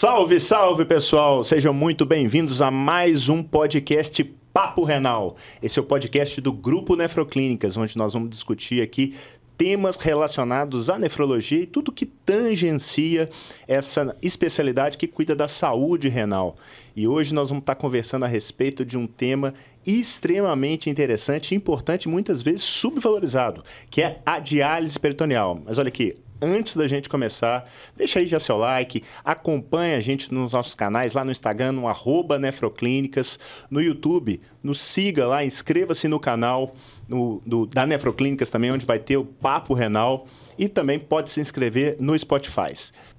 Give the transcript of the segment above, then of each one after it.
Salve, salve pessoal! Sejam muito bem-vindos a mais um podcast Papo Renal. Esse é o podcast do Grupo Nefroclínicas, onde nós vamos discutir aqui temas relacionados à nefrologia e tudo que tangencia essa especialidade que cuida da saúde renal. E hoje nós vamos estar conversando a respeito de um tema extremamente interessante e importante, muitas vezes subvalorizado, que é a diálise peritoneal. Mas olha aqui, antes da gente começar, deixa aí já seu like, acompanha a gente nos nossos canais, lá no Instagram, no arroba nefroclínicas, no YouTube, nos siga lá, inscreva-se no canal no, do, da Nefroclínicas também, onde vai ter o Papo Renal, e também pode se inscrever no Spotify.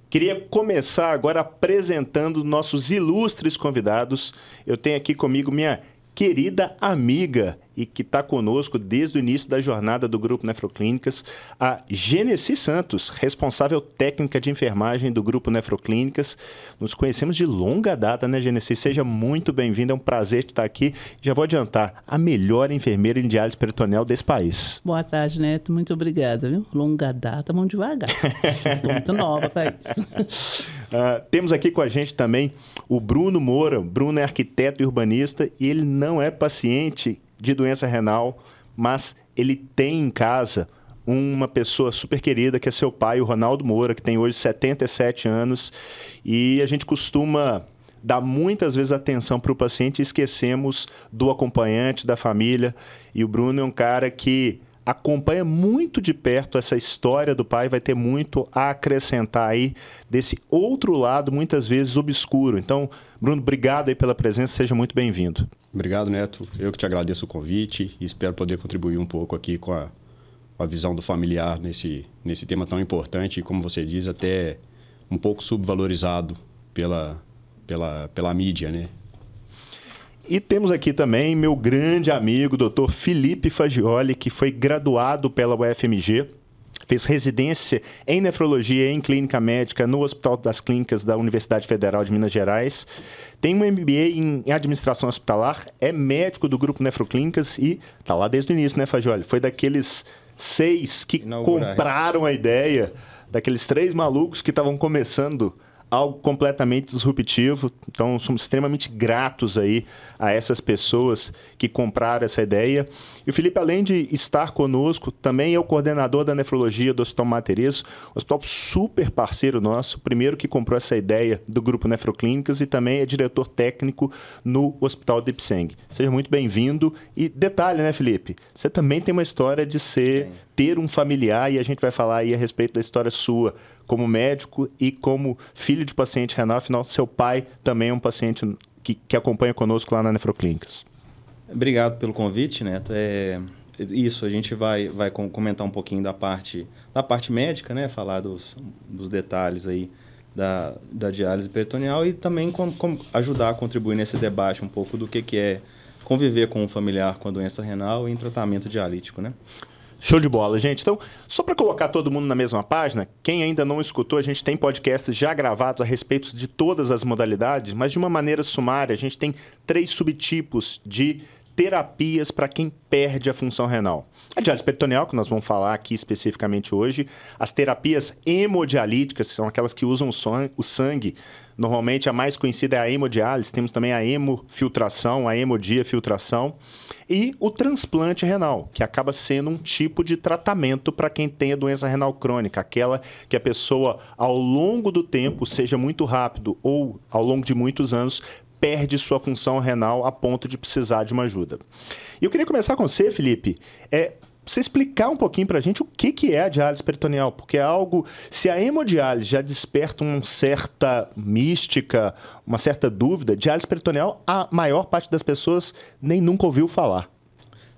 Queria começar agora apresentando nossos ilustres convidados. Eu tenho aqui comigo minha querida amiga e que está conosco desde o início da jornada do Grupo Nefroclínicas, a Genesi Santos, responsável técnica de enfermagem do Grupo Nefroclínicas. Nos conhecemos de longa data, né, Genesi? Seja muito bem-vinda, é um prazer estar aqui. Já vou adiantar, a melhor enfermeira em diálise peritoneal desse país. Boa tarde, Neto. Muito obrigada. Viu? Longa data, mão devagar. Estou muito nova para isso. uh, temos aqui com a gente também o Bruno Moura. Bruno é arquiteto e urbanista e ele não é paciente de doença renal, mas ele tem em casa uma pessoa super querida que é seu pai, o Ronaldo Moura, que tem hoje 77 anos, e a gente costuma dá muitas vezes atenção para o paciente e esquecemos do acompanhante, da família. E o Bruno é um cara que acompanha muito de perto essa história do pai, vai ter muito a acrescentar aí desse outro lado, muitas vezes obscuro. Então, Bruno, obrigado aí pela presença, seja muito bem-vindo. Obrigado, Neto. Eu que te agradeço o convite e espero poder contribuir um pouco aqui com a, a visão do familiar nesse, nesse tema tão importante e, como você diz, até um pouco subvalorizado pela, pela, pela mídia, né? E temos aqui também meu grande amigo, doutor Felipe Fagioli, que foi graduado pela UFMG fez residência em nefrologia e em clínica médica no Hospital das Clínicas da Universidade Federal de Minas Gerais. Tem um MBA em administração hospitalar, é médico do grupo Nefroclínicas e está lá desde o início, né, Fagioli? Foi daqueles seis que compraram a ideia, daqueles três malucos que estavam começando algo completamente disruptivo. Então, somos extremamente gratos aí a essas pessoas que compraram essa ideia. E o Felipe, além de estar conosco, também é o coordenador da nefrologia do Hospital Materiço, um hospital super parceiro nosso, primeiro que comprou essa ideia do grupo Nefroclínicas e também é diretor técnico no Hospital de Ipseng. Seja muito bem-vindo. E detalhe, né, Felipe? Você também tem uma história de ser, ter um familiar e a gente vai falar aí a respeito da história sua como médico e como filho de paciente renal, afinal, seu pai também é um paciente que, que acompanha conosco lá na Nefroclínicas. Obrigado pelo convite, Neto. É, isso, a gente vai, vai comentar um pouquinho da parte, da parte médica, né? Falar dos, dos detalhes aí da, da diálise peritoneal e também com, com ajudar a contribuir nesse debate um pouco do que, que é conviver com um familiar com a doença renal em tratamento dialítico, né? Show de bola, gente. Então, só para colocar todo mundo na mesma página, quem ainda não escutou, a gente tem podcasts já gravados a respeito de todas as modalidades, mas de uma maneira sumária, a gente tem três subtipos de terapias para quem perde a função renal. A diálise peritoneal, que nós vamos falar aqui especificamente hoje, as terapias hemodialíticas, que são aquelas que usam o sangue. Normalmente a mais conhecida é a hemodiálise, temos também a hemofiltração, a hemodiafiltração e o transplante renal, que acaba sendo um tipo de tratamento para quem tem a doença renal crônica, aquela que a pessoa ao longo do tempo, seja muito rápido ou ao longo de muitos anos, perde sua função renal a ponto de precisar de uma ajuda. E eu queria começar com você, Felipe. É, você explicar um pouquinho para a gente o que, que é a diálise peritoneal, porque é algo. Se a hemodiálise já desperta uma certa mística, uma certa dúvida, diálise peritoneal, a maior parte das pessoas nem nunca ouviu falar.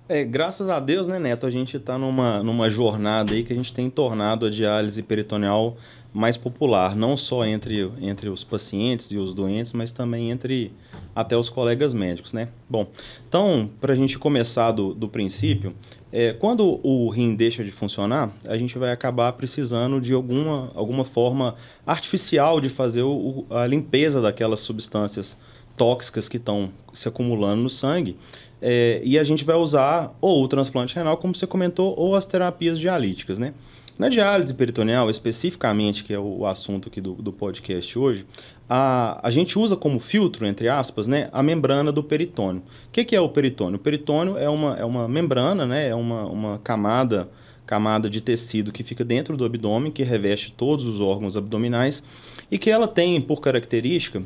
É, graças a Deus, né, Neto, a gente está numa, numa jornada aí que a gente tem tornado a diálise peritoneal mais popular, não só entre, entre os pacientes e os doentes, mas também entre até os colegas médicos, né? Bom, então, para a gente começar do, do princípio, é, quando o rim deixa de funcionar, a gente vai acabar precisando de alguma, alguma forma artificial de fazer o, a limpeza daquelas substâncias tóxicas que estão se acumulando no sangue é, e a gente vai usar ou o transplante renal, como você comentou, ou as terapias dialíticas, né? Na diálise peritoneal, especificamente, que é o assunto aqui do, do podcast hoje, a, a gente usa como filtro, entre aspas, né, a membrana do peritônio. O que, que, é o peritônio? O peritônio é uma, é uma membrana, né, é uma, uma camada, camada de tecido que fica dentro do abdômen, que reveste todos os órgãos abdominais e que ela tem, por característica,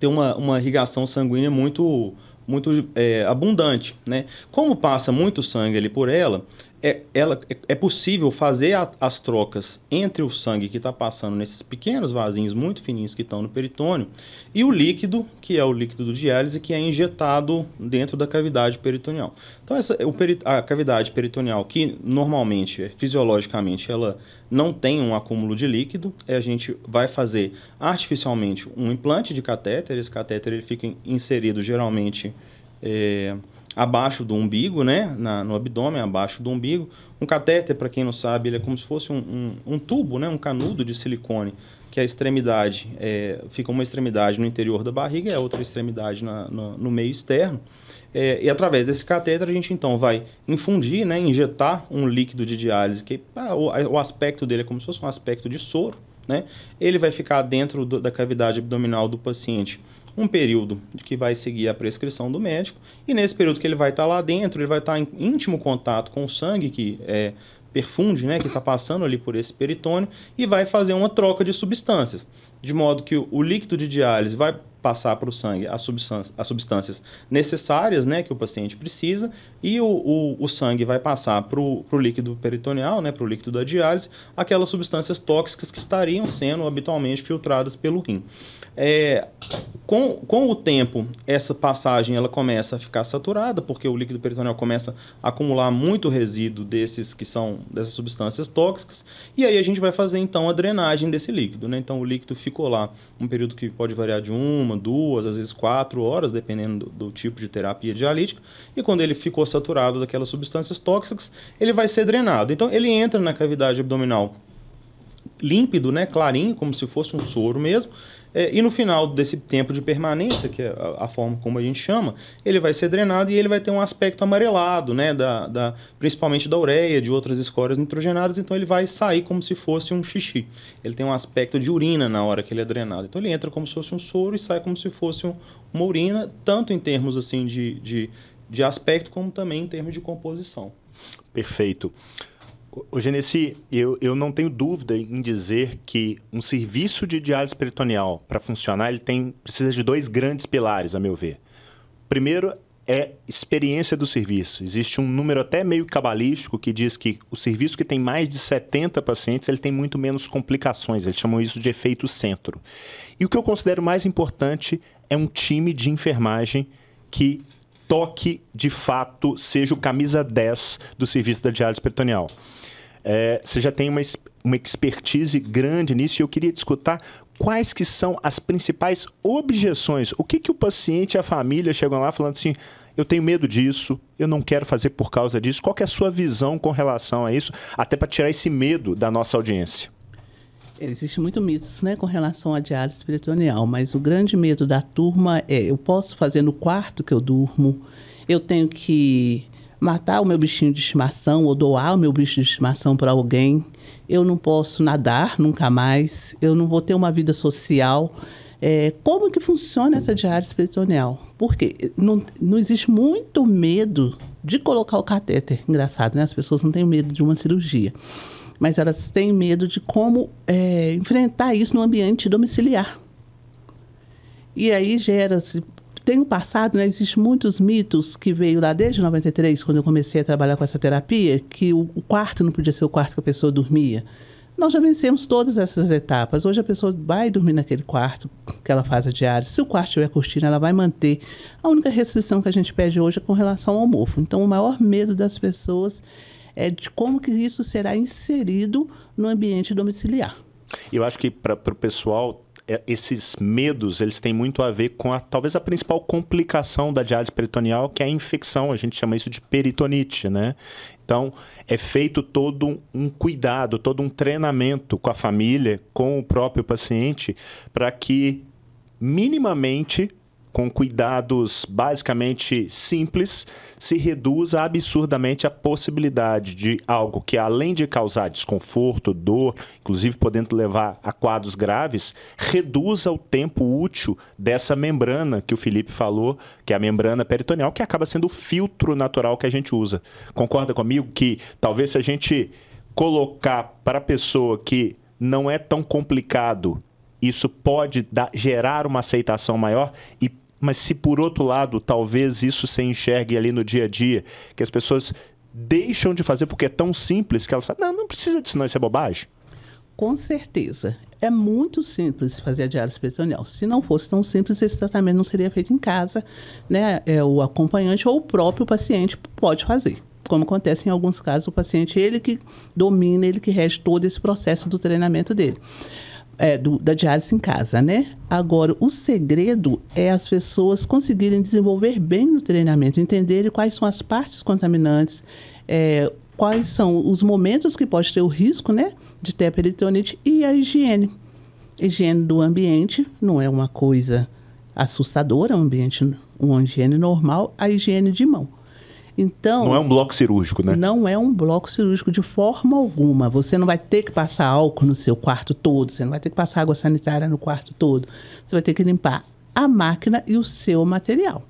ter uma, uma irrigação sanguínea muito muito é, abundante, né? Como passa muito sangue ali por ela, é, ela, é, é possível fazer a, as trocas entre o sangue que está passando nesses pequenos vasinhos muito fininhos que estão no peritônio e o líquido, que é o líquido do diálise, que é injetado dentro da cavidade peritoneal. Então, essa, o peri, a cavidade peritoneal, que normalmente, é, fisiologicamente, ela não tem um acúmulo de líquido, é, a gente vai fazer artificialmente um implante de catéter, esse catéter ele fica inserido geralmente... É, abaixo do umbigo, né? Na, no abdômen, abaixo do umbigo. Um catéter, para quem não sabe, ele é como se fosse um, um, um, tubo, né? um canudo de silicone, que a extremidade, é, fica uma extremidade no interior da barriga e a outra extremidade na, no, no meio externo. É, e através desse catéter a gente então vai infundir, né, injetar um líquido de diálise, que ah, o, o aspecto dele é como se fosse um aspecto de soro, né? Ele vai ficar dentro do, da cavidade abdominal do paciente um período de que vai seguir a prescrição do médico, e nesse período que ele vai estar lá dentro, ele vai estar em íntimo contato com o sangue que é, perfunde, né, que está passando ali por esse peritônio, e vai fazer uma troca de substâncias, de modo que o líquido de diálise vai passar para o sangue as, as substâncias necessárias né, que o paciente precisa e o, o, o sangue vai passar para o líquido peritoneal, né, para o líquido da diálise, aquelas substâncias tóxicas que estariam sendo habitualmente filtradas pelo rim. É, com, com o tempo, essa passagem ela começa a ficar saturada, porque o líquido peritoneal começa a acumular muito resíduo desses que são dessas substâncias tóxicas, e aí a gente vai fazer então a drenagem desse líquido. Né? Então o líquido ficou lá um período que pode variar de uma uma, duas, às vezes quatro horas, dependendo do, do tipo de terapia dialítica. E quando ele ficou saturado daquelas substâncias tóxicas, ele vai ser drenado. Então ele entra na cavidade abdominal límpido, né, clarinho, como se fosse um soro mesmo, é, e no final desse tempo de permanência, que é a, a, forma como a gente chama, ele vai ser drenado e ele vai ter um aspecto amarelado, né? Da, da, principalmente da ureia, de outras escórias nitrogenadas, então ele vai sair como se fosse um xixi. Ele tem um aspecto de urina na hora que ele é drenado. Então ele entra como se fosse um soro e sai como se fosse um, uma urina, tanto em termos assim de, de, de aspecto, como também em termos de composição. Perfeito. O Genesi, eu, eu não tenho dúvida em dizer que um serviço de diálise peritoneal, para funcionar, ele tem, precisa de dois grandes pilares, a meu ver. Primeiro é experiência do serviço. Existe um número até meio cabalístico que diz que o serviço que tem mais de 70 pacientes, ele tem muito menos complicações. Eles chamam isso de efeito centro. E o que eu considero mais importante é um time de enfermagem que toque de fato seja o camisa 10 do serviço da diálise peritoneal. É, você já tem uma, uma expertise grande nisso e eu queria escutar quais que são as principais objeções. O que, que o paciente e a família chegam lá falando assim, eu tenho medo disso, eu não quero fazer por causa disso. Qual é a sua visão com relação a isso? Até para tirar esse medo da nossa audiência. Existe muito mitos né, com relação à diálise peritoneal, mas o grande medo da turma é eu posso fazer no quarto que eu durmo, eu tenho que matar o meu bichinho de estimação ou doar o meu bicho de estimação para alguém. Eu não posso nadar nunca mais. Eu não vou ter uma vida social. É, como que funciona essa diária peritoneal? Porque não, não existe muito medo de colocar o catéter. Engraçado, né? As pessoas não têm medo de uma cirurgia. Mas elas têm medo de como é, enfrentar isso no ambiente domiciliar. E aí gera-se tem um passado, né? Existem muitos mitos que veio lá desde 93, quando eu comecei a trabalhar com essa terapia, que o, o quarto não podia ser o quarto que a pessoa dormia. Nós já vencemos todas essas etapas. Hoje a pessoa vai dormir naquele quarto que ela faz a diária. Se o quarto tiver cortina, ela vai manter. A única restrição que a gente pede hoje é com relação ao mofo. Então, o maior medo das pessoas é de como que isso será inserido no ambiente domiciliar. Eu acho que para o pessoal é, esses medos, eles têm muito a ver com a, talvez a principal complicação da diálise peritoneal, que é a infecção, a gente chama isso de peritonite, né? Então, é feito todo um cuidado, todo um treinamento com a família, com o próprio paciente, para que minimamente com cuidados basicamente simples, se reduz absurdamente a possibilidade de algo que, além de causar desconforto, dor, inclusive podendo levar a quadros graves, reduza o tempo útil dessa membrana que o Felipe falou, que é a membrana peritoneal, que acaba sendo o filtro natural que a gente usa. Concorda comigo que talvez se a gente colocar para a pessoa que não é tão complicado isso pode dar, gerar uma aceitação maior e mas se por outro lado, talvez isso se enxergue ali no dia a dia, que as pessoas deixam de fazer porque é tão simples que elas falam, não, não precisa disso não, isso é bobagem. Com certeza. É muito simples fazer a diálise peritoneal. Se não fosse tão simples, esse tratamento não seria feito em casa. Né? É, o acompanhante ou o próprio paciente pode fazer. Como acontece em alguns casos, o paciente, ele que domina, ele que rege todo esse processo do treinamento dele é, do, da diálise em casa, né? Agora, o segredo é as pessoas conseguirem desenvolver bem o treinamento, entenderem quais são as partes contaminantes, é, quais são os momentos que pode ter o risco, né, de ter peritonite e a higiene. Higiene do ambiente não é uma coisa assustadora, é um ambiente, uma higiene normal, a higiene de mão. Então. Não é um bloco cirúrgico, né? Não é um bloco cirúrgico de forma alguma. Você não vai ter que passar álcool no seu quarto todo, você não vai ter que passar água sanitária no quarto todo. Você vai ter que limpar a máquina e o seu material.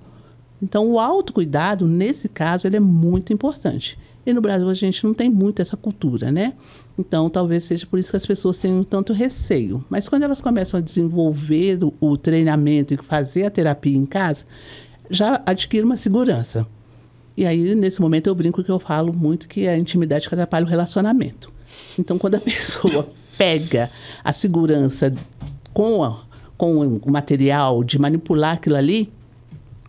Então, o autocuidado, nesse caso, ele é muito importante. E no Brasil a gente não tem muito essa cultura, né? Então talvez seja por isso que as pessoas tenham tanto receio. Mas quando elas começam a desenvolver o, o treinamento e fazer a terapia em casa, já adquire uma segurança. E aí, nesse momento, eu brinco que eu falo muito que é a intimidade que atrapalha o relacionamento. Então, quando a pessoa pega a segurança com, a, com o material de manipular aquilo ali,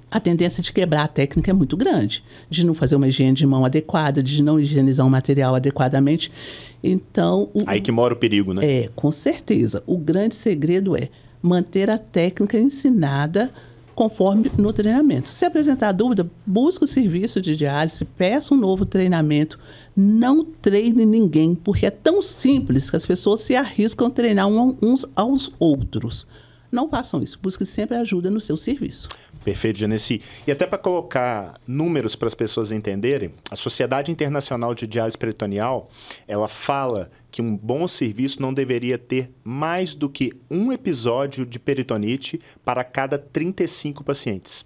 a tendência de quebrar a técnica é muito grande, de não fazer uma higiene de mão adequada, de não higienizar o um material adequadamente. Então. O, Aí que mora o perigo, né? É, com certeza. O grande segredo é manter a técnica ensinada conforme no treinamento. Se apresentar dúvida, busque o serviço de diálise, peça um novo treinamento. Não treine ninguém, porque é tão simples que as pessoas se arriscam a treinar uns aos outros. Não façam isso. Busque sempre ajuda no seu serviço. Perfeito, Janessi. E até para colocar números para as pessoas entenderem, a Sociedade Internacional de Diálise Peritoneal, ela fala que um bom serviço não deveria ter mais do que um episódio de peritonite para cada 35 pacientes.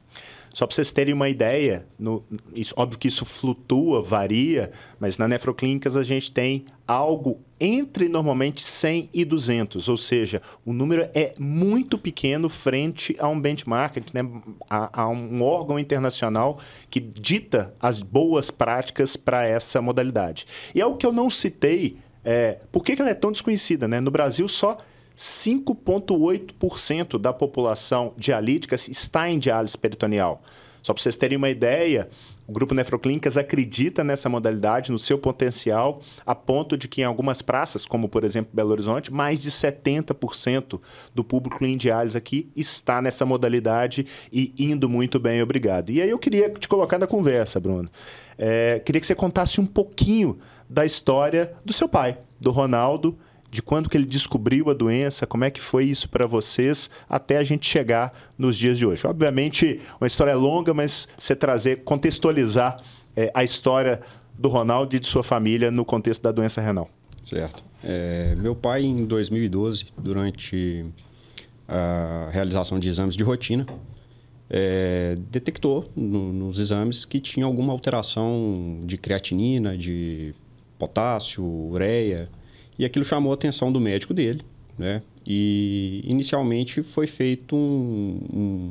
Só para vocês terem uma ideia, no, isso, óbvio que isso flutua, varia, mas na Nefroclínicas a gente tem algo entre normalmente 100 e 200, ou seja, o número é muito pequeno frente a um benchmark, né? a, a um órgão internacional que dita as boas práticas para essa modalidade. E algo é que eu não citei é, por que, que ela é tão desconhecida? Né? No Brasil, só 5,8% da população dialítica está em diálise peritoneal. Só para vocês terem uma ideia, o grupo Nefroclínicas acredita nessa modalidade, no seu potencial, a ponto de que em algumas praças, como por exemplo Belo Horizonte, mais de 70% do público em diálise aqui está nessa modalidade e indo muito bem, obrigado. E aí eu queria te colocar na conversa, Bruno. É, queria que você contasse um pouquinho da história do seu pai, do Ronaldo, de quando que ele descobriu a doença, como é que foi isso para vocês até a gente chegar nos dias de hoje. Obviamente, uma história longa, mas você trazer, contextualizar é, a história do Ronaldo e de sua família no contexto da doença renal. Certo. É, meu pai, em 2012, durante a realização de exames de rotina, é, detectou no, nos exames que tinha alguma alteração de creatinina, de potássio, ureia, e aquilo chamou a atenção do médico dele, né? E inicialmente foi feito um, um,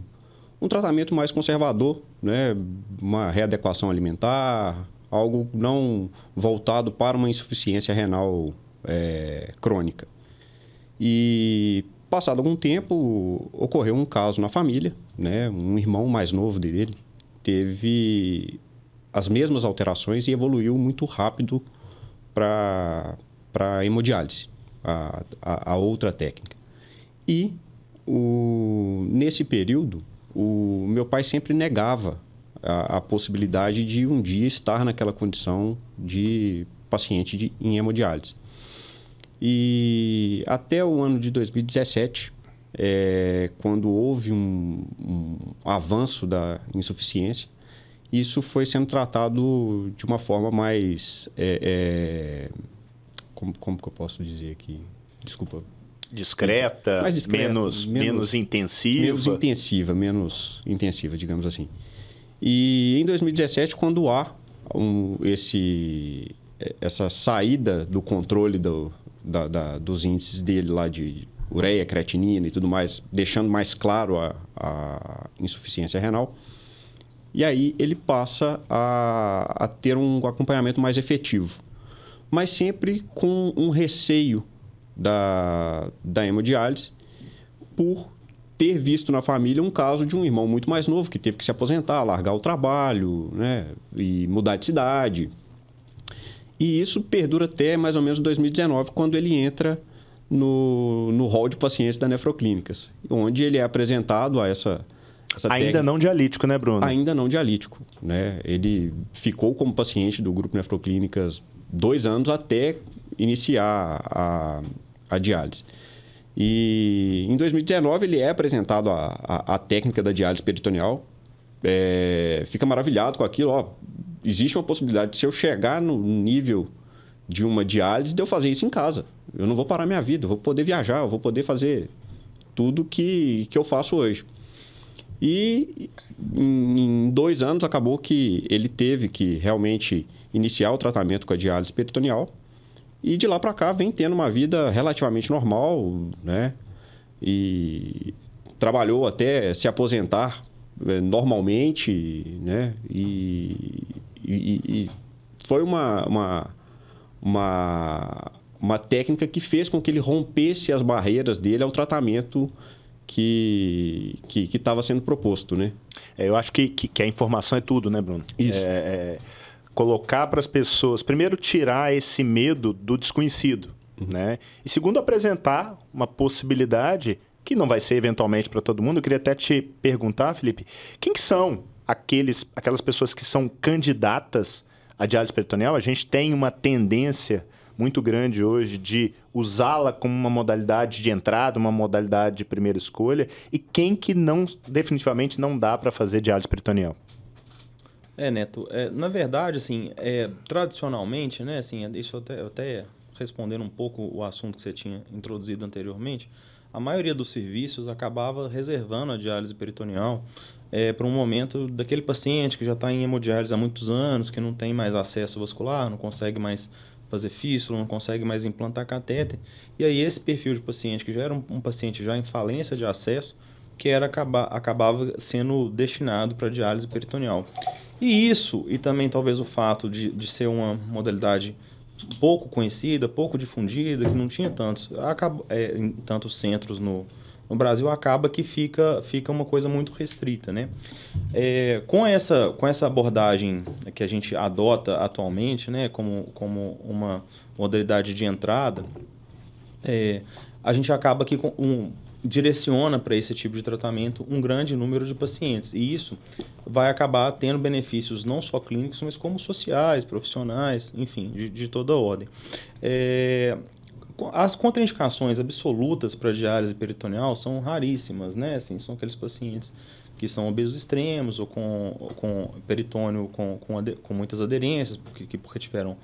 um tratamento mais conservador, né? Uma readequação alimentar, algo não voltado para uma insuficiência renal é, crônica. E passado algum tempo ocorreu um caso na família, né? Um irmão mais novo dele teve as mesmas alterações e evoluiu muito rápido para para hemodiálise, a, a, a, outra técnica. E o, nesse período, o meu pai sempre negava a, a, possibilidade de um dia estar naquela condição de paciente de, em hemodiálise. E até o ano de 2017, é, quando houve um, um avanço da insuficiência, isso foi sendo tratado de uma forma mais é, é, como, como que eu posso dizer aqui? Desculpa. Discreta, mais discreta menos, menos, menos intensiva. Menos intensiva, menos intensiva, digamos assim. E em 2017, quando há um, esse, essa saída do controle do, da, da, dos índices dele lá de ureia, creatinina e tudo mais, deixando mais claro a, a insuficiência renal. E aí ele passa a, a ter um acompanhamento mais efetivo mas sempre com um receio da, da hemodiálise por ter visto na família um caso de um irmão muito mais novo que teve que se aposentar, largar o trabalho né, e mudar de cidade. E isso perdura até mais ou menos 2019, quando ele entra no, no hall de pacientes da Nefroclínicas, onde ele é apresentado a essa. essa Ainda técnica. não dialítico, né, Bruno? Ainda não dialítico. Né? Ele ficou como paciente do grupo Nefroclínicas dois anos até iniciar a, a diálise. E em 2019 ele é apresentado a, a, a técnica da diálise peritoneal, é, fica maravilhado com aquilo. Ó, existe uma possibilidade de se eu chegar no nível de uma diálise, de eu fazer isso em casa. Eu não vou parar minha vida, eu vou poder viajar, eu vou poder fazer tudo que, que eu faço hoje. E em, dois anos acabou que ele teve que realmente iniciar o tratamento com a diálise peritoneal. E de lá para cá vem tendo uma vida relativamente normal, né? E trabalhou até se aposentar eh, normalmente, né? E, e, e foi uma, uma, uma, uma técnica que fez com que ele rompesse as barreiras dele ao tratamento que que estava sendo proposto, né? É, eu acho que, que, que, a informação é tudo, né, Bruno? Isso. É, é, colocar para as pessoas, primeiro tirar esse medo do desconhecido, uhum. né? E segundo apresentar uma possibilidade que não vai ser eventualmente para todo mundo. Eu queria até te perguntar, Felipe, quem que são aqueles, aquelas pessoas que são candidatas à diálise peritoneal? A gente tem uma tendência muito grande hoje de usá-la como uma modalidade de entrada, uma modalidade de primeira escolha, e quem que não definitivamente não dá para fazer diálise peritoneal? É, Neto, é, na verdade, assim, é, tradicionalmente, né, assim, isso até, até respondendo um pouco o assunto que você tinha introduzido anteriormente, a maioria dos serviços acabava reservando a diálise peritoneal é, para um momento daquele paciente que já está em hemodiálise há muitos anos, que não tem mais acesso vascular, não consegue mais fazer fístula, não consegue mais implantar catéter. E aí esse perfil de paciente, que já era um, um paciente já em falência de acesso, que era acaba, acabava sendo destinado para diálise peritoneal. E isso, e também talvez o fato de, de ser uma modalidade pouco conhecida, pouco difundida, que não tinha tantos, acabou, é, tantos centros no, no Brasil acaba que fica, fica uma coisa muito restrita. Né? É, com, essa, com essa abordagem que a gente adota atualmente, né, como, como uma modalidade de entrada, é, a gente acaba que um, direciona para esse tipo de tratamento um grande número de pacientes. E isso vai acabar tendo benefícios não só clínicos, mas como sociais, profissionais, enfim, de, de toda ordem. É, as contraindicações absolutas para diálise peritoneal são raríssimas, né? Assim, são aqueles pacientes que são obesos extremos ou com, ou com peritônio com, com, com, muitas aderências, porque, porque tiveram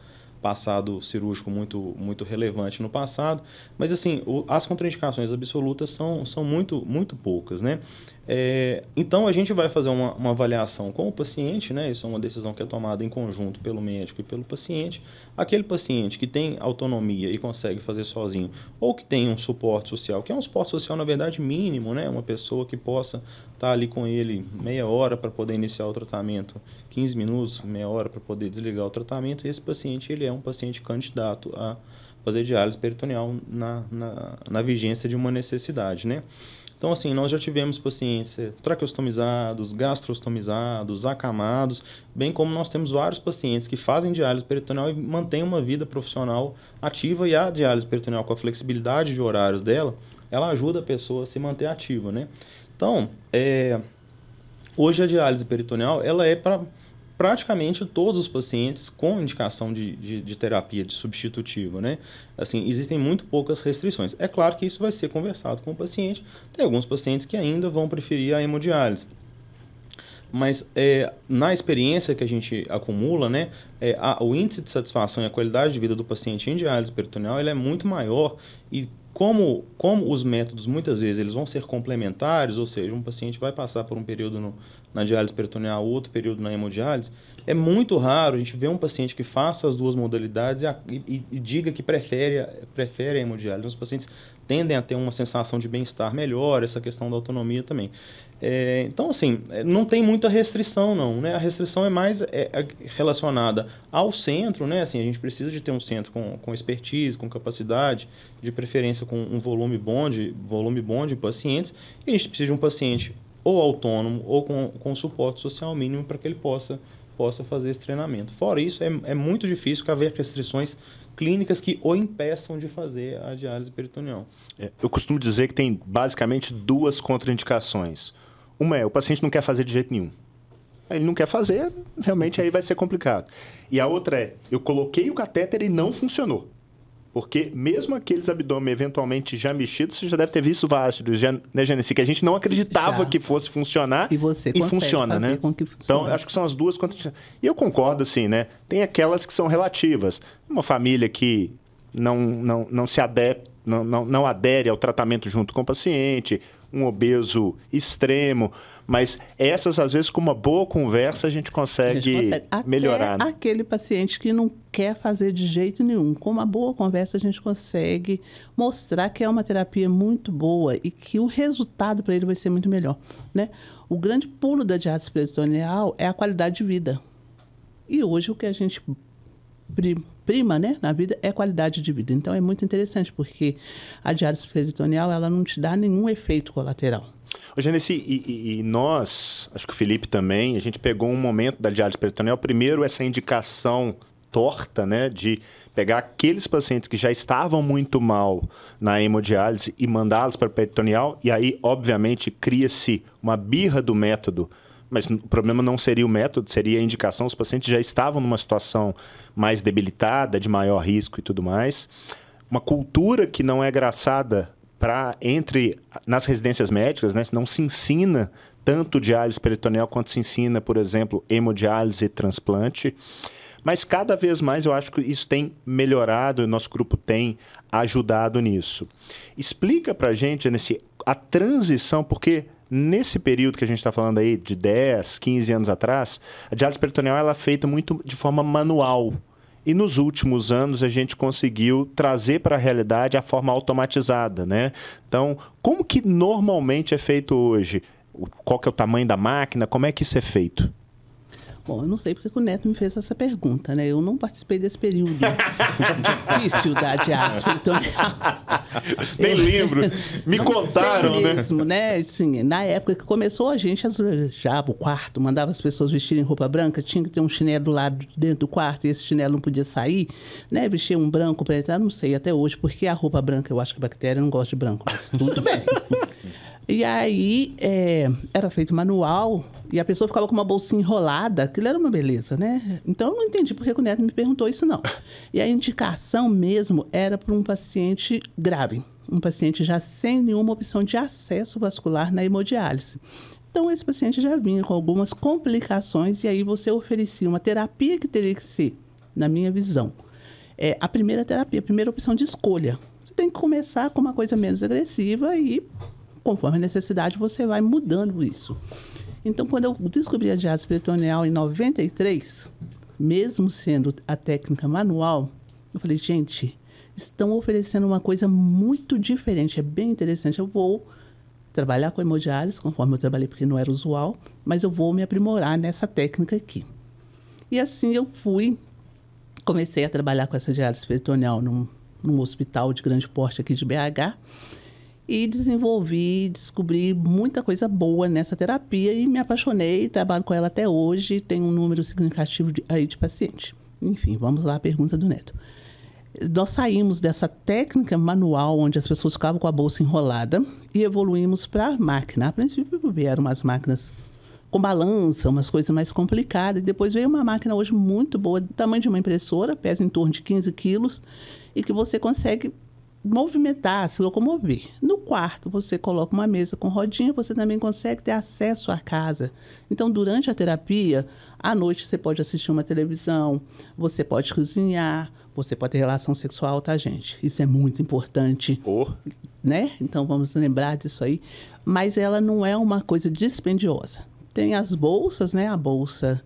passado cirúrgico muito, muito relevante no passado, mas assim, o, as contraindicações absolutas são, são muito, muito poucas, né? É, então a gente vai fazer uma, uma, avaliação com o paciente, né? Isso é uma decisão que é tomada em conjunto pelo médico e pelo paciente. Aquele paciente que tem autonomia e consegue fazer sozinho, ou que tem um suporte social, que é um suporte social, na verdade, mínimo, né? Uma pessoa que possa tá ali com ele meia hora para poder iniciar o tratamento, 15 minutos, meia hora para poder desligar o tratamento, e esse paciente ele é um paciente candidato a fazer diálise peritoneal na, na, na vigência de uma necessidade, né? Então, assim, nós já tivemos pacientes eh, traqueostomizados, gastrostomizados, acamados, bem como nós temos vários pacientes que fazem diálise peritoneal e mantêm uma vida profissional ativa e a diálise peritoneal com a flexibilidade de horários dela, ela ajuda a pessoa a se manter ativa, né? Então, é, hoje a diálise peritoneal ela é para praticamente todos os pacientes com indicação de, de, de, terapia de substitutiva, né? Assim, existem muito poucas restrições. É claro que isso vai ser conversado com o paciente. Tem alguns pacientes que ainda vão preferir a hemodiálise. Mas é, na experiência que a gente acumula, né, é, a, o índice de satisfação e a qualidade de vida do paciente em diálise peritoneal ele é muito maior e como, como os métodos, muitas vezes, eles vão ser complementares, ou seja, um paciente vai passar por um período no, na diálise peritoneal, outro período na hemodiálise, é muito raro a gente ver um paciente que faça as duas modalidades e, a, e, e diga que prefere, prefere a hemodiálise. Então, os pacientes tendem a ter uma sensação de bem-estar melhor, essa questão da autonomia também. É, então, assim, é, não tem muita restrição, não. Né? A restrição é mais é, é relacionada ao centro, né? Assim, a gente precisa de ter um centro com, com expertise, com capacidade, de preferência com um volume bom de, volume bom de pacientes, e a gente precisa de um paciente ou autônomo ou com, com suporte social mínimo para que ele possa possa fazer esse treinamento. Fora isso, é, é muito difícil haver restrições clínicas que o impeçam de fazer a diálise peritoneal. É, eu costumo dizer que tem basicamente duas contraindicações. Uma é o paciente não quer fazer de jeito nenhum. Ele não quer fazer, realmente aí vai ser complicado. E a outra é, eu coloquei o catéter e não funcionou. Porque mesmo aqueles abdômen eventualmente já mexidos, você já deve ter visto vácidos, né, Genesi? Que a gente não acreditava já. que fosse funcionar. E você e funciona, né? Então, acho que são as duas. E eu concordo, assim, né? Tem aquelas que são relativas. Uma família que não, não, não se adepta não, não, não, adere ao tratamento junto com o paciente, um obeso extremo, mas essas, às vezes, com uma boa conversa, a gente consegue, a gente consegue. Até melhorar. né? aquele paciente que não quer fazer de jeito nenhum, com uma boa conversa, a gente consegue mostrar que é uma terapia muito boa e que o resultado para ele vai ser muito melhor. Né? O grande pulo da diástase peritoneal é a qualidade de vida. E hoje o que a gente prima, né, na vida é qualidade de vida. Então é muito interessante porque a diálise peritoneal ela não te dá nenhum efeito colateral. Ô, Genesi, e, e, nós, acho que o Felipe também, a gente pegou um momento da diálise peritoneal. Primeiro, essa indicação torta, né, de pegar aqueles pacientes que já estavam muito mal na hemodiálise e mandá-los para peritoneal, e aí, obviamente, cria-se uma birra do método mas o problema não seria o método, seria a indicação. Os pacientes já estavam numa situação mais debilitada, de maior risco e tudo mais. Uma cultura que não é graçada para entre nas residências médicas, né? Não se ensina tanto diálise peritoneal quanto se ensina, por exemplo, hemodiálise e transplante. Mas cada vez mais eu acho que isso tem melhorado e nosso grupo tem ajudado nisso. Explica para gente nesse a transição, porque Nesse período que a gente está falando aí, de 10, 15 anos atrás, a diálise peritoneal ela é feita muito de forma manual. E nos últimos anos a gente conseguiu trazer para a realidade a forma automatizada, né? Então, como que normalmente é feito hoje? Qual que é o tamanho da máquina? Como é que isso é feito? Bom, eu não sei porque o Neto me fez essa pergunta, né? Eu não participei desse período difícil da diáspora italiana. Então, Nem lembro. Me contaram, né? mesmo, né? Assim, na época que começou, a gente azulejava o quarto, mandava as pessoas vestirem roupa branca, tinha que ter um chinelo do lado dentro do quarto, e esse chinelo não podia sair, né? Vestia um branco para entrar, não sei até hoje, porque a roupa branca, eu acho que a bactéria não gosta de branco, mas tudo bem. E aí é, era feito manual e a pessoa ficava com uma bolsinha enrolada, aquilo era uma beleza, né? Então eu não entendi porque o neto me perguntou isso, não. E a indicação mesmo era para um paciente grave, um paciente já sem nenhuma opção de acesso vascular na hemodiálise. Então, esse paciente já vinha com algumas complicações, e aí você oferecia uma terapia que teria que ser, na minha visão, é a primeira terapia, a primeira opção de escolha. Você tem que começar com uma coisa menos agressiva e conforme a necessidade, você vai mudando isso. Então, quando eu descobri a diálise peritoneal em 93, mesmo sendo a técnica manual, eu falei, gente, estão oferecendo uma coisa muito diferente, é bem interessante. Eu vou trabalhar com hemodiálise, conforme eu trabalhei, porque não era usual, mas eu vou me aprimorar nessa técnica aqui. E assim eu fui, comecei a trabalhar com essa diálise peritoneal num, num hospital de grande porte aqui de BH e desenvolvi, descobri muita coisa boa nessa terapia e me apaixonei, trabalho com ela até hoje, tenho um número significativo de, aí de paciente. Enfim, vamos lá à pergunta do Neto. Nós saímos dessa técnica manual onde as pessoas ficavam com a bolsa enrolada e evoluímos para a máquina. A princípio vieram umas máquinas com balança, umas coisas mais complicadas. E depois veio uma máquina hoje muito boa, do tamanho de uma impressora, pesa em torno de 15 quilos, e que você consegue movimentar, se locomover. No quarto, você coloca uma mesa com rodinha, você também consegue ter acesso à casa. Então, durante a terapia, à noite você pode assistir uma televisão, você pode cozinhar, você pode ter relação sexual, tá, gente? Isso é muito importante. Oh. Né? Então, vamos lembrar disso aí. Mas ela não é uma coisa dispendiosa. Tem as bolsas, né? A bolsa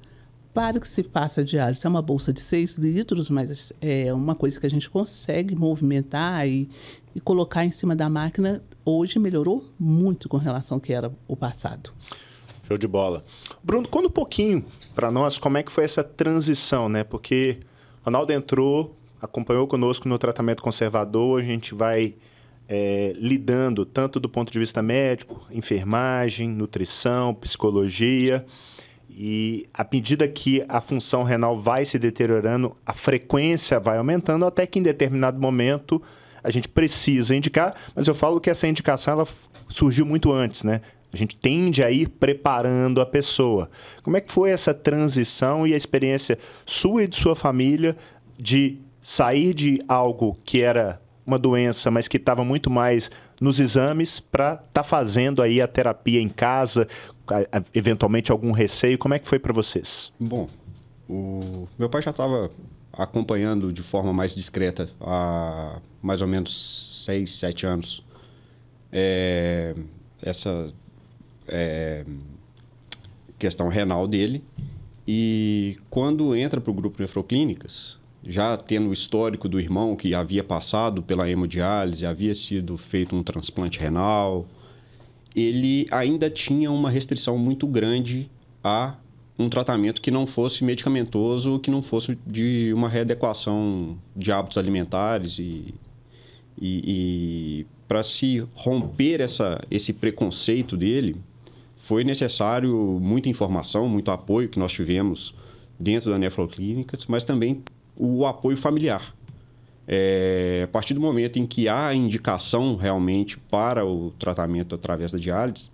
para que se passa diário. Isso é uma bolsa de 6 litros, mas é uma coisa que a gente consegue movimentar e, e colocar em cima da máquina. Hoje melhorou muito com relação ao que era o passado. Show de bola. Bruno, conta um pouquinho para nós como é que foi essa transição, né? Porque Ronaldo entrou, acompanhou conosco no tratamento conservador, a gente vai é, lidando tanto do ponto de vista médico, enfermagem, nutrição, psicologia. E à medida que a função renal vai se deteriorando, a frequência vai aumentando, até que em determinado momento a gente precisa indicar. Mas eu falo que essa indicação ela surgiu muito antes, né? A gente tende a ir preparando a pessoa. Como é que foi essa transição e a experiência sua e de sua família de sair de algo que era uma doença, mas que estava muito mais nos exames para estar tá fazendo aí a terapia em casa? eventualmente algum receio? Como é que foi para vocês? Bom, o meu pai já estava acompanhando de forma mais discreta há mais ou menos seis, sete anos. É, essa é, questão renal dele. E quando entra para o grupo Nefroclínicas, já tendo o histórico do irmão que havia passado pela hemodiálise, havia sido feito um transplante renal, ele ainda tinha uma restrição muito grande a um tratamento que não fosse medicamentoso, que não fosse de uma readequação de hábitos alimentares e, e, e para se romper essa, esse preconceito dele, foi necessário muita informação, muito apoio que nós tivemos dentro da nefroclínica, mas também o apoio familiar. É, a partir do momento em que há indicação realmente para o tratamento através da diálise,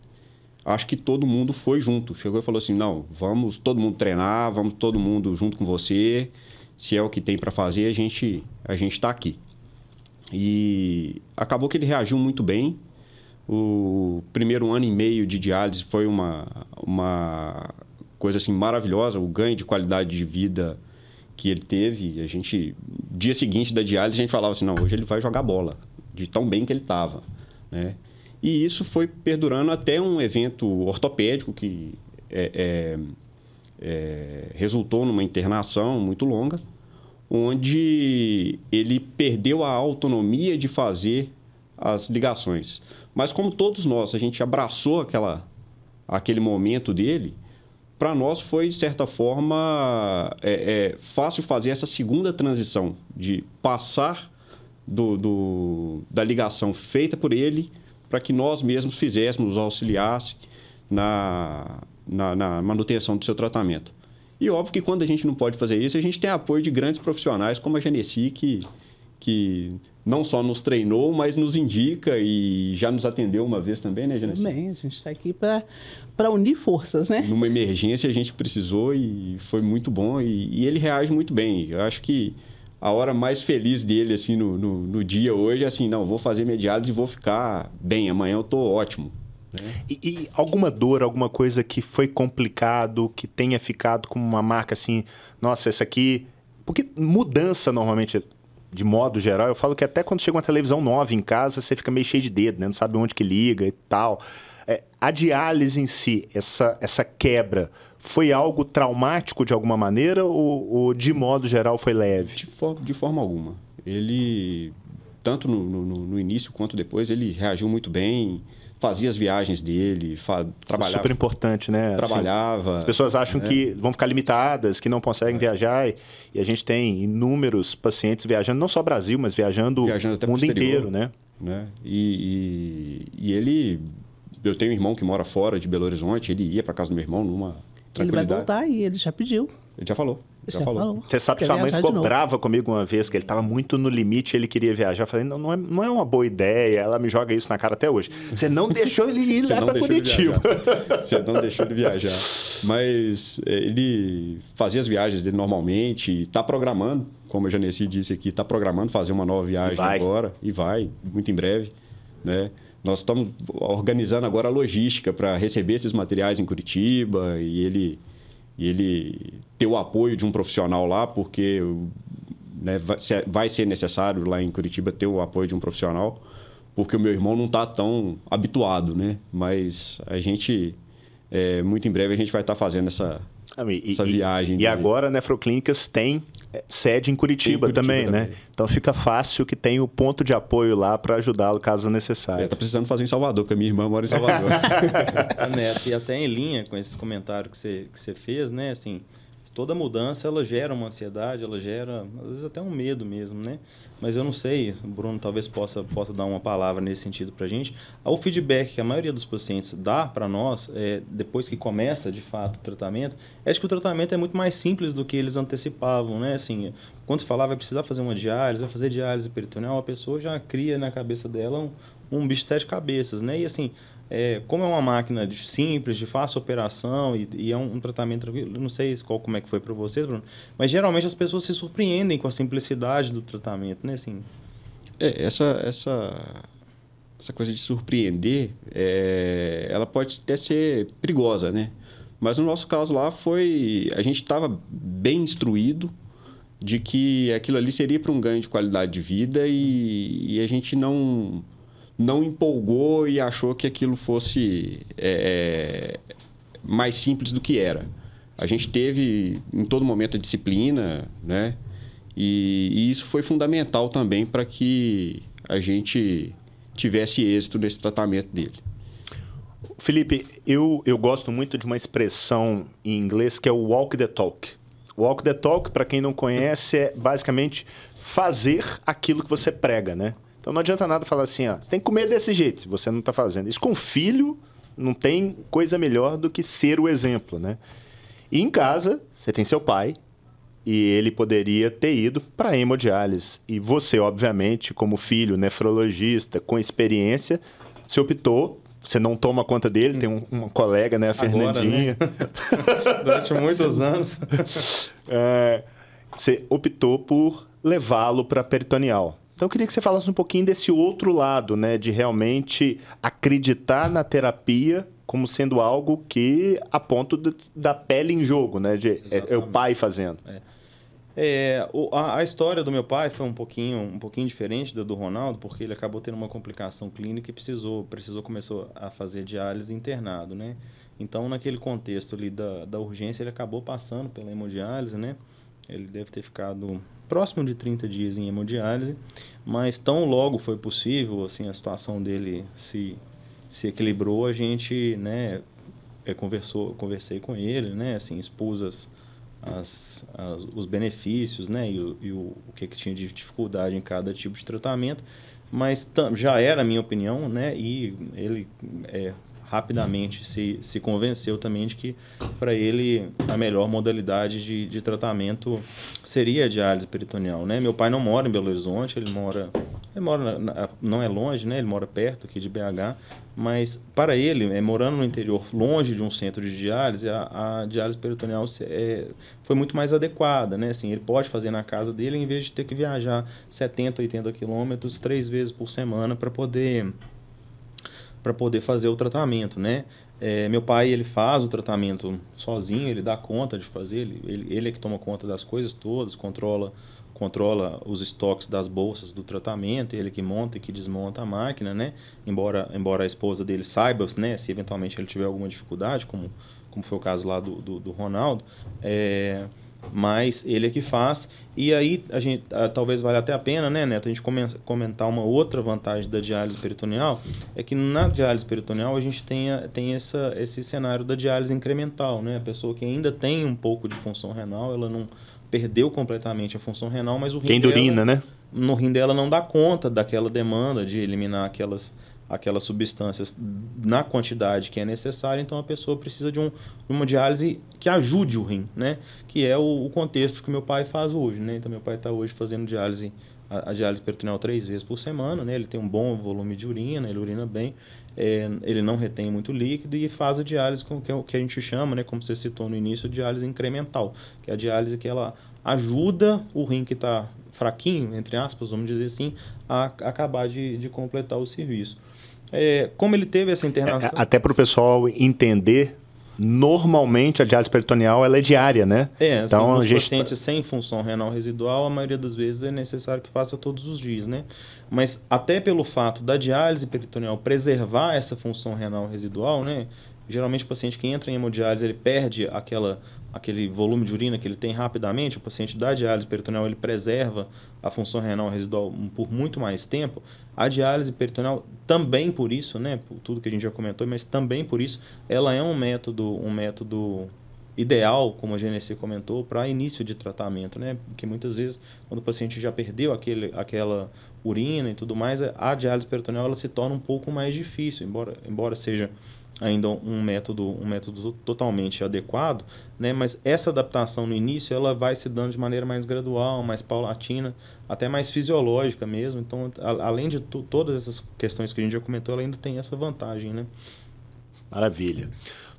acho que todo mundo foi junto. Chegou e falou assim: não, vamos todo mundo treinar, vamos todo mundo junto com você. Se é o que tem para fazer, a gente a gente está aqui. E acabou que ele reagiu muito bem. O primeiro ano e meio de diálise foi uma, uma coisa assim maravilhosa. O ganho de qualidade de vida que ele teve, a gente dia seguinte da diálise a gente falava assim, não, hoje ele vai jogar bola, de tão bem que ele estava, né? E isso foi perdurando até um evento ortopédico que é, é, é, resultou numa internação muito longa, onde ele perdeu a autonomia de fazer as ligações. Mas como todos nós, a gente abraçou aquela, aquele momento dele para nós foi, de certa forma, é, é, fácil fazer essa segunda transição de passar do, do da ligação feita por ele para que nós mesmos fizéssemos, auxiliasse na, na, na manutenção do seu tratamento. E óbvio que quando a gente não pode fazer isso, a gente tem apoio de grandes profissionais como a Genesi, que que não só nos treinou, mas nos indica e já nos atendeu uma vez também, né, Janice? Também, a gente está aqui para unir forças, né? Numa emergência a gente precisou e foi muito bom e, e, ele reage muito bem. Eu acho que a hora mais feliz dele, assim, no, no, no dia hoje é assim, não, vou fazer mediados e vou ficar bem, amanhã eu estou ótimo. Né? E, e alguma dor, alguma coisa que foi complicado, que tenha ficado como uma marca assim, nossa, essa aqui porque mudança normalmente de modo geral, eu falo que até quando chega uma televisão nova em casa, você fica meio cheio de dedo, né? Não sabe onde que liga e tal. É, a diálise em si, essa, essa quebra, foi algo traumático de alguma maneira ou, ou de modo geral foi leve? De, for, de forma alguma. Ele, tanto no, no, no, início quanto depois, ele reagiu muito bem fazia as viagens dele, fa... trabalhava. Super importante, né? Assim, trabalhava. Assim, as pessoas acham né? que vão ficar limitadas, que não conseguem é. viajar. E, e, a gente tem inúmeros pacientes viajando, não só Brasil, mas viajando, viajando o mundo inteiro, né? né? E, e, e, ele. Eu tenho um irmão que mora fora de Belo Horizonte, ele ia para casa do meu irmão numa. Ele vai voltar e ele já pediu. Ele já falou. Já falou. falou. Você sabe que sua mãe ficou brava comigo uma vez, que ele estava muito no limite, ele queria viajar. Eu falei, não, não é, não é uma boa ideia. Ela me joga isso na cara até hoje. Você não deixou ele ir lá para Curitiba. Você não deixou ele viajar. Mas eh, ele fazia as viagens dele normalmente, está programando, como a Janeci disse aqui, está programando fazer uma nova viagem agora e vai, muito em breve, né? Nós estamos organizando agora a logística para receber esses materiais em Curitiba e ele e ele ter o apoio de um profissional lá, porque né, vai ser necessário lá em Curitiba ter o apoio de um profissional, porque o meu irmão não está tão habituado, né? Mas a gente, é, muito em breve, a gente vai estar tá fazendo essa, Amigo, essa e, viagem. E também. agora a né, Nefroclínicas tem sede em Curitiba, Curitiba também, né? também, né? Então fica fácil que tem o ponto de apoio lá para ajudá-lo caso necessário. É, tá precisando fazer em Salvador, porque minha irmã mora em Salvador. a meta, e até em linha com esse comentário que você, que você fez, né? Assim, toda mudança ela gera uma ansiedade, ela gera às vezes até um medo mesmo, né? Mas eu não sei, o Bruno talvez possa possa dar uma palavra nesse sentido para gente. O feedback que a maioria dos pacientes dá para nós é, depois que começa de fato o tratamento é de que o tratamento é muito mais simples do que eles antecipavam, né? Assim, quando se falava vai precisar fazer uma diálise, vai fazer diálise peritoneal, a pessoa já cria na cabeça dela um, um bicho de sete cabeças, né? E assim é, como é uma máquina de, simples, de fácil operação e, e é um, um, tratamento tranquilo, não sei qual, como é que foi para vocês, Bruno, mas geralmente as pessoas se surpreendem com a simplicidade do tratamento, né? Assim. É, essa, essa, essa coisa de surpreender, é, ela pode até ser perigosa, né? Mas no nosso caso lá foi... A gente estava bem instruído, de que aquilo ali seria para um ganho de qualidade de vida e, e a gente não não empolgou e achou que aquilo fosse é, é, mais simples do que era. A gente teve em todo momento a disciplina, né? E, e isso foi fundamental também para que a gente tivesse êxito nesse tratamento dele. Felipe, eu, eu gosto muito de uma expressão em inglês que é o walk the talk. Walk the talk, para quem não conhece, é basicamente fazer aquilo que você prega, né? Então não adianta nada falar assim, ó, você tem que comer desse jeito, se você não está fazendo. Isso com filho não tem coisa melhor do que ser o exemplo, né? E em casa, você tem seu pai, e ele poderia ter ido para hemodiálise. E você, obviamente, como filho, nefrologista, com experiência, se optou. Você não toma conta dele, tem um, uma colega, né, a Fernandinha. Agora, né? Durante muitos anos. É, você optou por levá-lo para peritoneal. Então eu queria que você falasse um pouquinho desse outro lado, né, de realmente acreditar na terapia como sendo algo que a ponto de, da pele em jogo, né, de é, é o pai fazendo. É. É, o, a, a, história do meu pai foi um pouquinho, um pouquinho diferente da do Ronaldo, porque ele acabou tendo uma complicação clínica e precisou, precisou começou a fazer diálise internado, né? Então, naquele contexto ali da, da urgência, ele acabou passando pela hemodiálise, né? Ele deve ter ficado próximo de 30 dias em hemodiálise, mas tão logo foi possível, assim, a situação dele se, se equilibrou, a gente, né, é, conversou, conversei com ele, né, assim, expus as, as, as, os benefícios, né, e, o, e o, o que, que tinha de dificuldade em cada tipo de tratamento, mas tam, já era a minha opinião, né, e ele é, rapidamente se, se convenceu também de que para ele a melhor modalidade de, de tratamento seria a diálise peritoneal, né? Meu pai não mora em Belo Horizonte, ele mora ele mora na, não é longe, né? Ele mora perto aqui de BH, mas para ele, é, morando no interior, longe de um centro de diálise, a, a diálise peritoneal é, foi muito mais adequada, né? Assim, ele pode fazer na casa dele em vez de ter que viajar 70, 80 quilômetros três vezes por semana para poder para poder fazer o tratamento, né? É, meu pai ele faz o tratamento sozinho, ele dá conta de fazer, ele, ele, ele é que toma conta das coisas todas, controla controla os estoques das bolsas do tratamento, ele que monta e que desmonta a máquina, né? Embora, embora a esposa dele saiba, né? Se eventualmente ele tiver alguma dificuldade, como, como foi o caso lá do, do, do Ronaldo, é, mas ele é que faz. E aí, a gente, a, talvez valha até a pena, né, Neto, a gente comentar uma outra vantagem da diálise peritoneal, é que na diálise peritoneal a gente tem, a, tem essa, esse cenário da diálise incremental, né? A pessoa que ainda tem um pouco de função renal, ela não perdeu completamente a função renal, mas o rim Quem durina, né? No rim dela não dá conta daquela demanda de eliminar aquelas aquelas substâncias na quantidade que é necessária, então a pessoa precisa de um, uma diálise que ajude o rim, né? Que é o, o contexto que meu pai faz hoje, né? Então meu pai está hoje fazendo diálise a, a, diálise peritoneal três vezes por semana, né? Ele tem um bom volume de urina, ele urina bem, é, ele não retém muito líquido e faz a diálise com que, é que a gente chama, né? Como você citou no início, diálise incremental, que é a diálise que ela ajuda o rim que está fraquinho, entre aspas, vamos dizer assim, a, a acabar de, de completar o serviço. É, como ele teve essa internação... É, é até para o pessoal entender normalmente a diálise peritoneal ela é diária, né? É, assim, então, a gente... Tá paciente sem função renal residual, a maioria das vezes é necessário que faça todos os dias, né? Mas até pelo fato da diálise peritoneal preservar essa função renal residual, né? geralmente o paciente que entra em hemodiálise, ele perde aquela, aquele volume de urina que ele tem rapidamente, o paciente da diálise peritoneal, ele preserva a função renal residual por muito mais tempo. A diálise peritoneal também por isso, né, por tudo que a gente já comentou, mas também por isso, ela é um método, um método ideal, como a GNC comentou, para início de tratamento, né? Porque muitas vezes, quando o paciente já perdeu aquele, aquela urina e tudo mais, a diálise peritoneal ela se torna um pouco mais difícil, embora, embora seja ainda um método, um método totalmente adequado, né? mas essa adaptação no início ela vai se dando de maneira mais gradual, mais paulatina, até mais fisiológica mesmo. Então, a, além de todas essas questões que a gente já comentou, ela ainda tem essa vantagem. Né? Maravilha.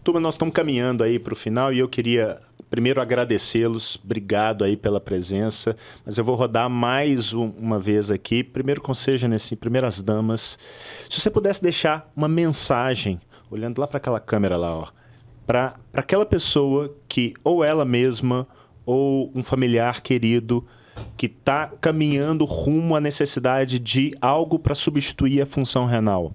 Turma, nós estamos caminhando aí para o final e eu queria primeiro agradecê-los, obrigado aí pela presença, mas eu vou rodar mais um, uma vez aqui, primeiro com seja nesse, primeiras damas, se você pudesse deixar uma mensagem olhando lá para aquela câmera lá, ó, para aquela pessoa que ou ela mesma ou um familiar querido que está caminhando rumo à necessidade de algo para substituir a função renal.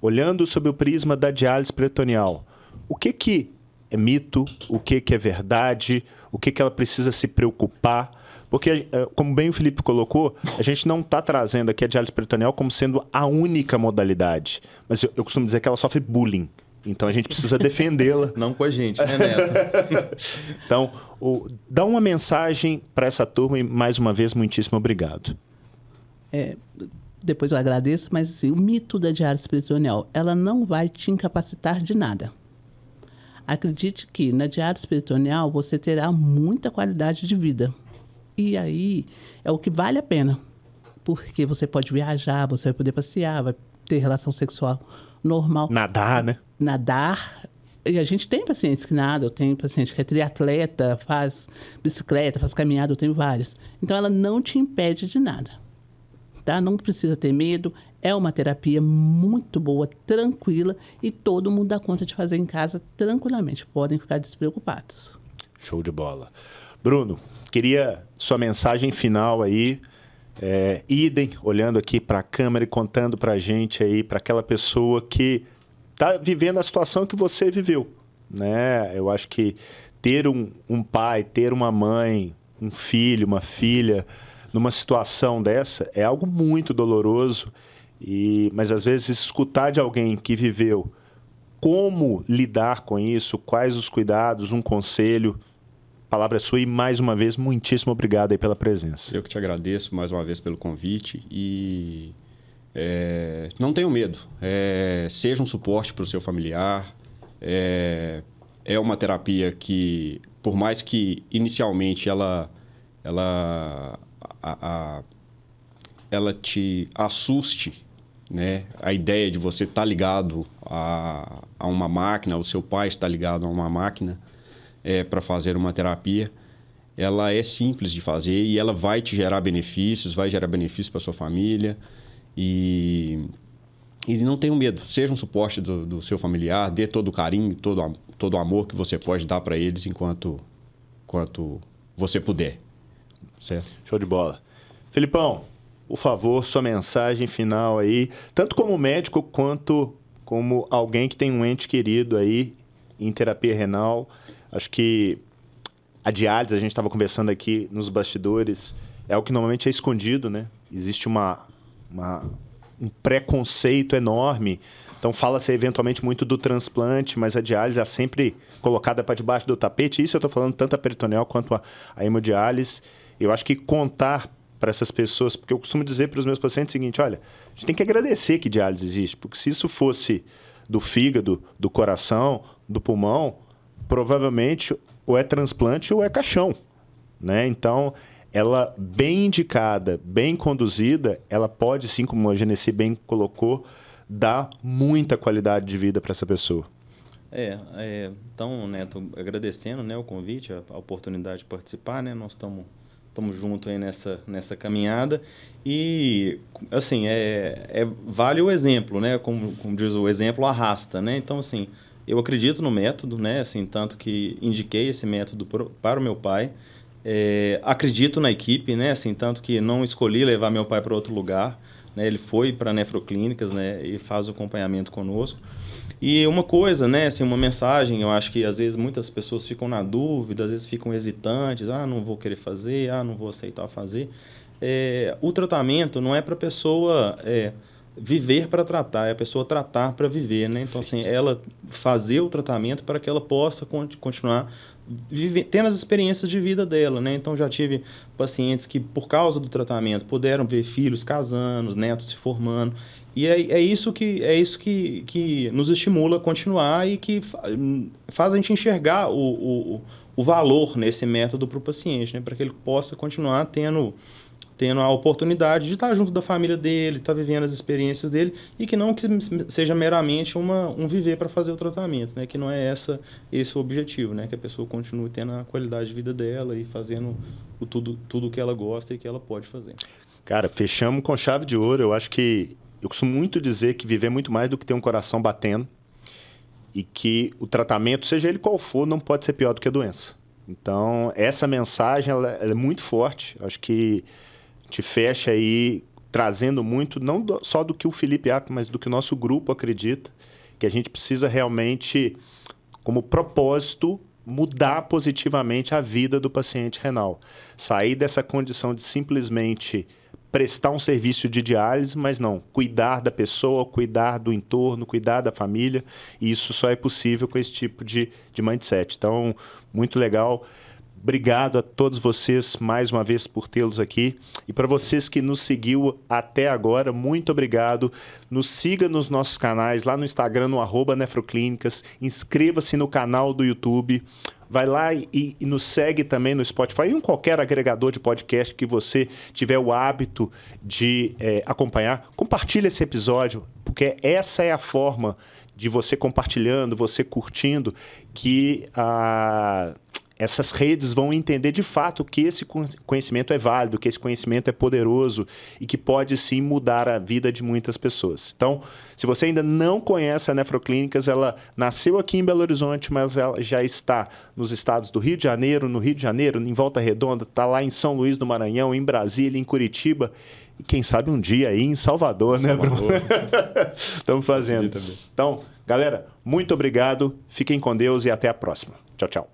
Olhando sob o prisma da diálise peritoneal, o que que é mito, o que que é verdade, o que que ela precisa se preocupar, porque, eh, como bem o Felipe colocou, a gente não está trazendo aqui a diálise peritoneal como sendo a única modalidade. Mas eu, eu costumo dizer que ela sofre bullying. Então a gente precisa defendê-la. Não com a gente, né, Neto? então, o, dá uma mensagem para essa turma e, mais uma vez, muitíssimo obrigado. É, depois eu agradeço, mas assim, o mito da diálise peritoneal, ela não vai te incapacitar de nada. Acredite que na diálise peritoneal você terá muita qualidade de vida e aí é o que vale a pena, porque você pode viajar, você vai poder passear, vai ter relação sexual normal. Nadar, né? Nadar. E a gente tem pacientes que nadam, eu tenho paciente que é triatleta, faz bicicleta, faz caminhada, eu tenho vários. Então ela não te impede de nada. Tá? Não precisa ter medo, é uma terapia muito boa, tranquila e todo mundo dá conta de fazer em casa tranquilamente. Podem ficar despreocupados. Show de bola. Bruno, queria sua mensagem final aí. É, idem, olhando aqui para a câmera e contando para a gente aí, para aquela pessoa que está vivendo a situação que você viveu. Né? Eu acho que ter um, um pai, ter uma mãe, um filho, uma filha, numa situação dessa é algo muito doloroso. E, mas às vezes escutar de alguém que viveu como lidar com isso, quais os cuidados, um conselho, palavra é sua e mais uma vez, muitíssimo obrigado aí pela presença. Eu que te agradeço mais uma vez pelo convite e é, não tenho medo. É, seja um suporte para o seu familiar. É, é uma terapia que, por mais que inicialmente ela, ela, a, a, ela te assuste, né? a ideia de você estar tá ligado a, a uma máquina, o seu pai estar ligado a uma máquina, é, para fazer uma terapia, ela é simples de fazer e ela vai te gerar benefícios, vai gerar benefícios para sua família e e não tenha medo, seja um suporte do, do, seu familiar, dê todo o carinho, todo todo o amor que você pode dar para eles enquanto quanto você puder. Certo? Show de bola. Felipão, por favor, sua mensagem final aí, tanto como médico quanto como alguém que tem um ente querido aí em terapia renal Acho que a diálise, a gente estava conversando aqui nos bastidores, é o que normalmente é escondido, né? Existe uma, uma um preconceito enorme. Então fala-se eventualmente muito do transplante, mas a diálise é sempre colocada para debaixo do tapete. Isso eu estou falando tanto a peritoneal quanto a, a hemodiálise. Eu acho que contar para essas pessoas, porque eu costumo dizer para os meus pacientes o seguinte, olha, a gente tem que agradecer que diálise existe, porque se isso fosse do fígado, do coração, do pulmão, provavelmente ou é transplante ou é caixão. Né? Então, ela bem indicada, bem conduzida, ela pode sim, como a Genesi bem colocou, dar muita qualidade de vida para essa pessoa. É, é, então, Neto, agradecendo né, o convite, a, a oportunidade de participar, né? Nós estamos estamos juntos aí nessa, nessa caminhada. E, assim, é, é, vale o exemplo, né? Como, como diz o exemplo, arrasta, né? Então, assim, eu acredito no método, né? Assim, tanto que indiquei esse método para o meu pai. É, acredito na equipe, né? Assim, tanto que não escolhi levar meu pai para outro lugar. Né? Ele foi para nefroclínicas, né? E faz o acompanhamento conosco. E uma coisa, né? Assim, uma mensagem. Eu acho que às vezes muitas pessoas ficam na dúvida, às vezes ficam hesitantes. Ah, não vou querer fazer. Ah, não vou aceitar fazer. É, o tratamento não é para pessoa é, viver para tratar, é a pessoa tratar para viver, né? Então, assim, ela fazer o tratamento para que ela possa continuar viver, tendo as experiências de vida dela, né? Então, já tive pacientes que, por causa do tratamento, puderam ver filhos casando, netos se formando. E é, é isso, que, é isso que, que nos estimula a continuar e que faz a gente enxergar o, o, o valor nesse método para o paciente, né? Para que ele possa continuar tendo tendo a oportunidade de estar junto da família dele, estar tá vivendo as experiências dele e que não que seja meramente uma, um viver para fazer o tratamento, né? Que não é essa esse o objetivo, né? Que a pessoa continue tendo a qualidade de vida dela e fazendo o tudo tudo que ela gosta e que ela pode fazer. Cara, fechamos com chave de ouro. Eu acho que eu costumo muito dizer que viver é muito mais do que ter um coração batendo e que o tratamento, seja ele qual for, não pode ser pior do que a doença. Então, essa mensagem ela, ela é muito forte. acho que gente fecha aí trazendo muito, não do, só do que o Felipe App, mas do que o nosso grupo acredita, que a gente precisa realmente, como propósito, mudar positivamente a vida do paciente renal. Sair dessa condição de simplesmente prestar um serviço de diálise, mas não, cuidar da pessoa, cuidar do entorno, cuidar da família, e isso só é possível com esse tipo de, de mindset. Então, muito legal. Obrigado a todos vocês mais uma vez por tê-los aqui. E para vocês que nos seguiu até agora, muito obrigado. Nos siga nos nossos canais, lá no Instagram, no arroba Nefroclínicas. Inscreva-se no canal do YouTube. Vai lá e, e, nos segue também no Spotify e em qualquer agregador de podcast que você tiver o hábito de é, acompanhar. Compartilhe esse episódio, porque essa é a forma de você compartilhando, você curtindo, que a ah, essas redes vão entender de fato que esse conhecimento é válido, que esse conhecimento é poderoso e que pode sim mudar a vida de muitas pessoas. Então, se você ainda não conhece a Nefroclínicas, ela nasceu aqui em Belo Horizonte, mas ela já está nos estados do Rio de Janeiro, no Rio de Janeiro, em Volta Redonda, está lá em São Luís do Maranhão, em Brasília, em Curitiba e quem sabe um dia aí em Salvador, né, Salvador. né, Bruno? Estamos fazendo. Então, galera, muito obrigado, fiquem com Deus e até a próxima. Tchau, tchau.